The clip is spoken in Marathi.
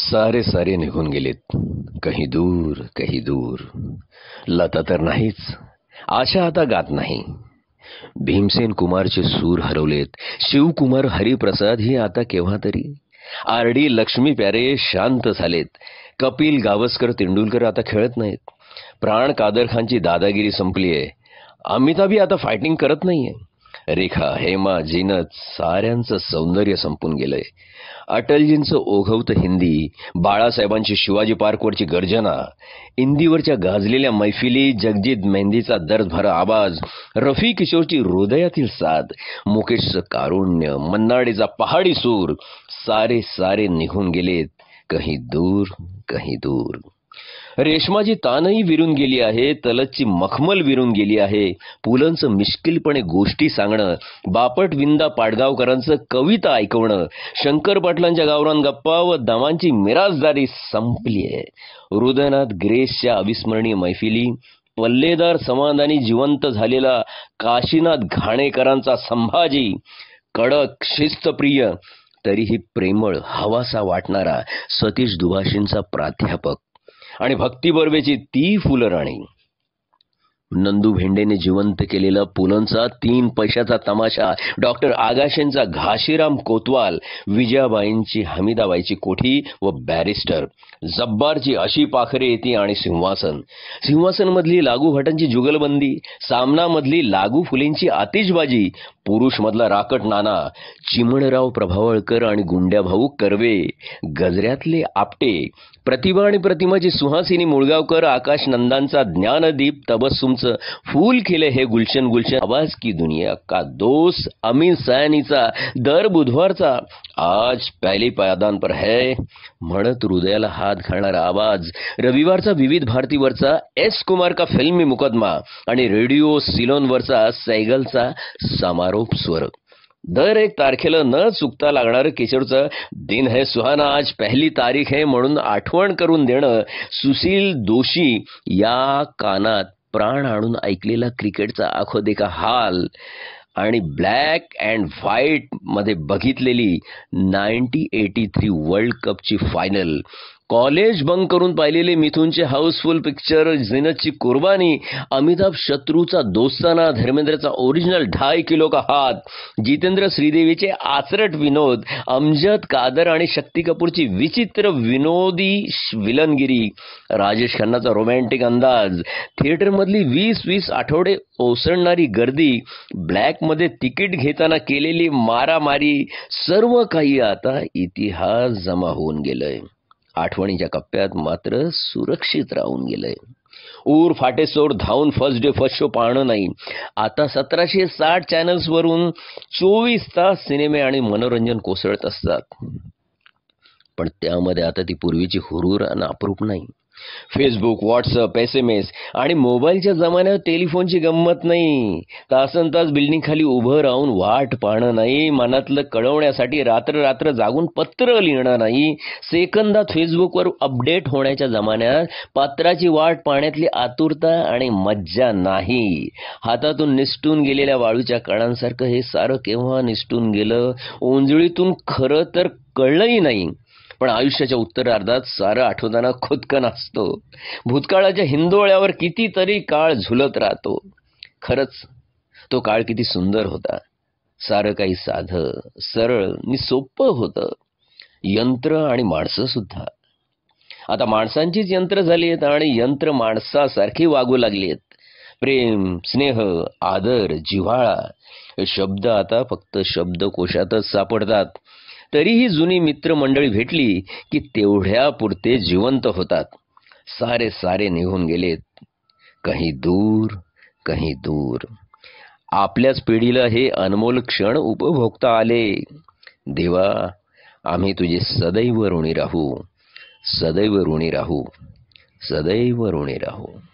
सारे सारे निघून गेलेत काही दूर काही दूर लता तर नाहीच आशा आता गात नाही भीमसेन कुमारचे सूर हरवलेत शिवकुमार हरिप्रसाद ही आता केव्हा तरी आर डी लक्ष्मी प्यारे शांत झालेत कपिल गावस्कर तेंडुलकर आता खेळत नाहीत प्राण कादर खानची दादागिरी संपलीये अमिताभी आता फायटिंग करत नाहीये रेखा हेमा जिनत साऱ्यांचं सौंदर्य संपून गेलंय अटलजींचं ओघवत हिंदी बाळासाहेबांची शिवाजी पार्कवरची गर्जना इंदीवरच्या गाजलेल्या मैफिली जगजित मेहंदीचा दर्दभरा आवाज रफी किशोरची हृदयातील साथ मुकेशचं कारुण्य मन्नाडेचा पहाडी सूर सारे सारे निघून गेलेत कहीं दूर कहीं दूर रेशमाची तानही विरून गेली आहे तलतची मखमल विरून गेली आहे पुलंचं मिश्किलपणे गोष्टी सांगणं बापट विंदा पाडगावकरांचं कविता ऐकवणं शंकर पाटलांच्या गावरान गप्पा व दमांची मिराजदारी संपली आहे हृदयनाथ ग्रेसच्या अविस्मरणीय मैफिली पल्लेदार समाधानी जिवंत झालेला काशीनाथ घाणेकरांचा संभाजी कडक शिस्तप्रिय तरीही प्रेमळ हवासा वाटणारा सतीश दुभाषींचा प्राध्यापक आणि भक्ती बर्वेची ती फुलराणी नंदू भेंडेने जिवंत केलेला पुलंचा तीन पैशाचा तमाशा डॉक्टर आगाशेंचा घाशीराम कोतवाल विजयाबाईंची हमीदाबाईची कोठी व बॅरिस्टर जब्बारची अशी पाखरे येते आणि सिंहासन मधली लागू भटांची जुगलबंदी मधली लागू फुलेंची आतिषबाजी पुरुषमधला राकट नाना चिमणराव प्रभावळकर आणि भाऊ कर्वे गजऱ्यातले आपटे प्रतिभा आणि प्रतिमाची सुहासिनी मुळगावकर आकाश नंदांचा ज्ञानदीप तबस्सुमचं फूल खिले हे गुलशन गुलशन आवाज की दुनिया का दोस अमीन सयानीचा दर बुधवारचा आज पहिली पायदान पर है म्हणत हृदयाला हा वाद घालणारा आवाज रविवारचा विविध भारतीवरचा एस कुमार का फिल्मी मुकदमा आणि रेडिओ सिलोनवरचा सैगलचा समारोप स्वर दर एक तारखेला न चुकता लागणार किशोरचं दिन है सुहाना आज पहिली तारीख आहे म्हणून आठवण करून देणं सुशील दोषी या कानात प्राण आणून ऐकलेला क्रिकेटचा आखो देखा हाल आणि ब्लॅक अँड व्हाईट मध्ये बघितलेली नाईन्टी एटी थ्री वर्ल्ड कपची फायनल कॉलेज बंक करून पाहिलेले मिथूनचे हाऊसफुल पिक्चर झिनतची कुर्बानी अमिताभ शत्रूचा दोस्ताना धर्मेंद्रचा ओरिजिनल ढाय किलो का हात जितेंद्र श्रीदेवीचे आचरट विनोद अमजद कादर आणि शक्ती कपूरची विचित्र विनोदी विलनगिरी राजेश खन्नाचा रोमॅन्टिक अंदाज थिएटरमधली वीस वीस आठवडे ओसरणारी गर्दी ब्लॅकमध्ये तिकीट घेताना केलेली मारामारी सर्व काही आता इतिहास जमा होऊन गेलंय आठवणीच्या कप्प्यात मात्र सुरक्षित राहून गेलंय ऊर फाटेसोर धावून फर्स्ट डे फर्स्ट शो पाहणं नाही आता सतराशे साठ चॅनल्सवरून चोवीस तास सिनेमे आणि मनोरंजन कोसळत असतात पण त्यामध्ये आता ती पूर्वीची हुरूर आणि अप्रूप नाही Facebook WhatsApp S M S आणि मोबाईलच्या जमान्यात टेलिफोनची गंमत नाही तासन तास बिल्डिंग खाली उभं राहून वाट पाहणं नाही मनातलं कळवण्यासाठी रात्र रात्र जागून पत्र लिहिणं नाही सेकंदात फेसबुकवर अपडेट होण्याच्या जमान्यात पात्राची वाट पाहण्यातली आतुरता आणि मज्जा नाही हातातून निसटून गेलेल्या वाळूच्या कणांसारखं हे सारं केव्हा निसटून गेलं उंजळीतून खरं तर कळलंही नाही पण आयुष्याच्या उत्तरार्धात सारं आठवताना खोदक असतो भूतकाळाच्या हिंदोळ्यावर कितीतरी काळ झुलत राहतो खरंच तो काळ किती सुंदर होता सारं काही साधं सरळ आणि सोपं होतं यंत्र आणि माणसं सुद्धा आता माणसांचीच यंत्र झाली आहेत आणि यंत्र माणसासारखी वागू लागली आहेत प्रेम स्नेह आदर जिव्हाळा शब्द आता फक्त शब्दकोशातच सापडतात तरीही जुनी मित्र मित्रमंडळी भेटली की तेवढ्यापुरते जिवंत होतात सारे सारे निघून गेलेत काही दूर काही दूर आपल्याच पिढीला हे अनमोल क्षण उपभोगता आले देवा आम्ही तुझे सदैव ऋणी राहू सदैव ऋणी राहू सदैव ऋणी राहू